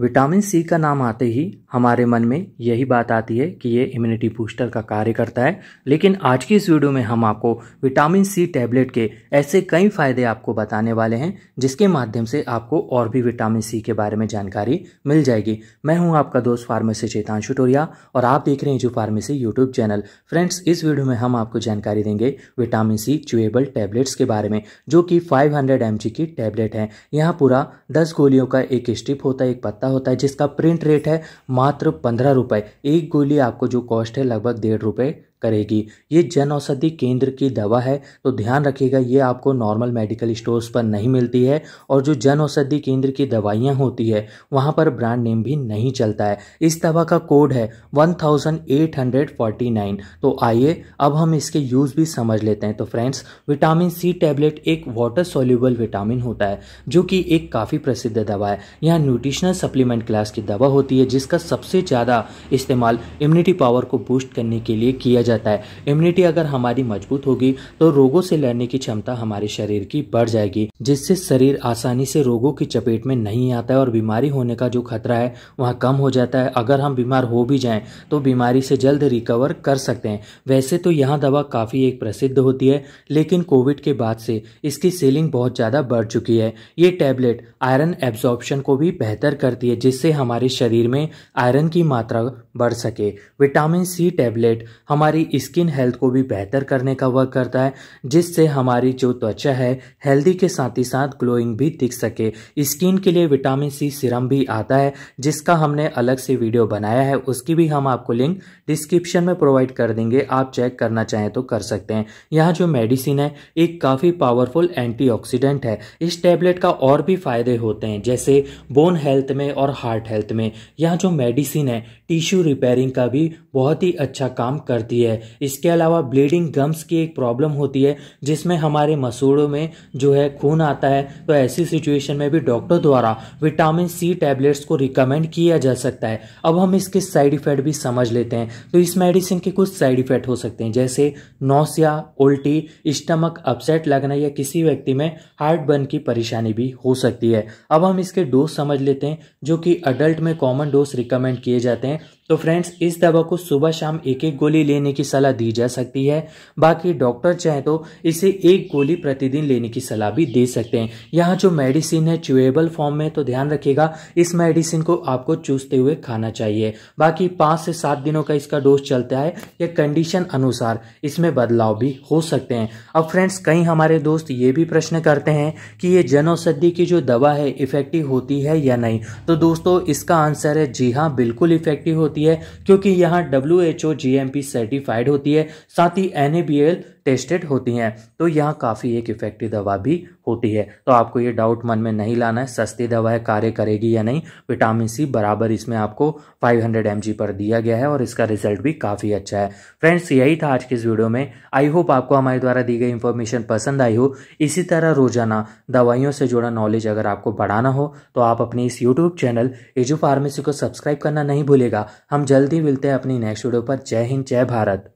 Vitamin C का नाम आते ही हमारे मन में यही बात आती है कि ये इम्यूनिटी बूस्टर का कार्य करता है लेकिन आज की इस वीडियो में हम आपको विटामिन सी टैबलेट के ऐसे कई फ़ायदे आपको बताने वाले हैं जिसके माध्यम से आपको और भी विटामिन सी के बारे में जानकारी मिल जाएगी मैं हूं आपका दोस्त फार्मेसी चेतांशु टोरिया और आप देख रहे हैं जो फार्मेसी यूट्यूब चैनल फ्रेंड्स इस वीडियो में हम आपको जानकारी देंगे विटामिन सी चुएबल टैबलेट्स के बारे में जो कि फाइव हंड्रेड की टैबलेट है यहाँ पूरा दस गोलियों का एक स्टिप होता है एक पत्ता होता है जिसका प्रिंट रेट है मात्र पंद्रह रुपये एक गोली आपको जो कॉस्ट है लगभग डेढ़ रुपये करेगी ये जन औषधि केंद्र की दवा है तो ध्यान रखिएगा ये आपको नॉर्मल मेडिकल स्टोर्स पर नहीं मिलती है और जो जन औषधि केंद्र की दवाइयाँ होती है वहाँ पर ब्रांड नेम भी नहीं चलता है इस दवा का कोड है 1849 तो आइए अब हम इसके यूज़ भी समझ लेते हैं तो फ्रेंड्स विटामिन सी टैबलेट एक वाटर सोल्यूबल विटामिन होता है जो कि एक काफ़ी प्रसिद्ध दवा है यह न्यूट्रिशनल सप्लीमेंट क्लास की दवा होती है जिसका सबसे ज़्यादा इस्तेमाल इम्यूनिटी पावर को बूस्ट करने के लिए किया जाता है इम्यूनिटी अगर हमारी मजबूत होगी तो रोगों से लड़ने की क्षमता हमारे शरीर की बढ़ जाएगी जिससे शरीर आसानी से रोगों की चपेट में नहीं आता है और बीमारी होने का जो खतरा है वह कम हो जाता है अगर हम बीमार हो भी जाएं तो बीमारी से जल्द रिकवर कर सकते हैं वैसे तो यह दवा काफ़ी एक प्रसिद्ध होती है लेकिन कोविड के बाद से इसकी सेलिंग बहुत ज़्यादा बढ़ चुकी है ये टैबलेट आयरन एब्जॉर्बन को भी बेहतर करती है जिससे हमारे शरीर में आयरन की मात्रा बढ़ सके विटामिन सी टैबलेट हमारी हमारी स्किन हेल्थ को भी बेहतर करने का वर्क करता है जिससे हमारी जो त्वचा है हेल्दी के साथ ही साथ ग्लोइंग भी दिख सके स्किन के लिए विटामिन सी सिरम भी आता है जिसका हमने अलग से वीडियो बनाया है उसकी भी हम आपको लिंक डिस्क्रिप्शन में प्रोवाइड कर देंगे आप चेक करना चाहें तो कर सकते हैं यहाँ जो मेडिसिन है एक काफ़ी पावरफुल एंटीऑक्सीडेंट है इस टैबलेट का और भी फायदे होते हैं जैसे बोन हेल्थ में और हार्ट हेल्थ में यहाँ जो मेडिसिन है टिश्यू रिपेयरिंग का भी बहुत ही अच्छा काम करती है इसके अलावा ब्लीडिंग गम्स की एक प्रॉब्लम होती है जिसमें हमारे मसूड़ों में जो है खून आता है तो ऐसी सिचुएशन में भी डॉक्टर द्वारा विटामिन सी टैबलेट्स को रिकमेंड किया जा सकता है अब हम इसके साइड इफ़ेक्ट भी समझ लेते हैं तो इस मेडिसिन के कुछ साइड इफ़ेक्ट हो सकते हैं जैसे नौसिया उल्टी स्टमक अपसेट लगना या किसी व्यक्ति में हार्ट बर्न की परेशानी भी हो सकती है अब हम इसके डोज समझ लेते हैं जो कि अडल्ट में कॉमन डोज रिकमेंड किए जाते हैं Bye. तो फ्रेंड्स इस दवा को सुबह शाम एक एक गोली लेने की सलाह दी जा सकती है बाकी डॉक्टर चाहे तो इसे एक गोली प्रतिदिन लेने की सलाह भी दे सकते हैं यहाँ जो मेडिसिन है च्यूएबल फॉर्म में तो ध्यान रखिएगा इस मेडिसिन को आपको चूसते हुए खाना चाहिए बाकी पाँच से सात दिनों का इसका डोज चलता है या कंडीशन अनुसार इसमें बदलाव भी हो सकते हैं अब फ्रेंड्स कई हमारे दोस्त ये भी प्रश्न करते हैं कि ये जन औषधि की जो दवा है इफेक्टिव होती है या नहीं तो दोस्तों इसका आंसर है जी हाँ बिल्कुल इफेक्टिव होती होती है क्योंकि यहाँ W H O G M P certified होती है साथ ही N A B L tested होती हैं तो यहाँ काफ़ी एक इफ़ेक्टिव दवा भी होती है तो आपको ये डाउट मन में नहीं लाना है सस्ती दवा है कार्य करेगी या नहीं विटामिन सी बराबर इसमें आपको 500 हंड्रेड पर दिया गया है और इसका रिजल्ट भी काफ़ी अच्छा है फ्रेंड्स यही था आज के इस वीडियो में आई होप आपको हमारे द्वारा दी गई इन्फॉर्मेशन पसंद आई हो इसी तरह रोजाना दवाइयों से जुड़ा नॉलेज अगर आपको बढ़ाना हो तो आप अपने इस यूट्यूब चैनल एजू फार्मेसी को सब्सक्राइब करना नहीं भूलेगा हम जल्दी मिलते हैं अपनी नेक्स्ट वीडियो पर जय हिंद जय भारत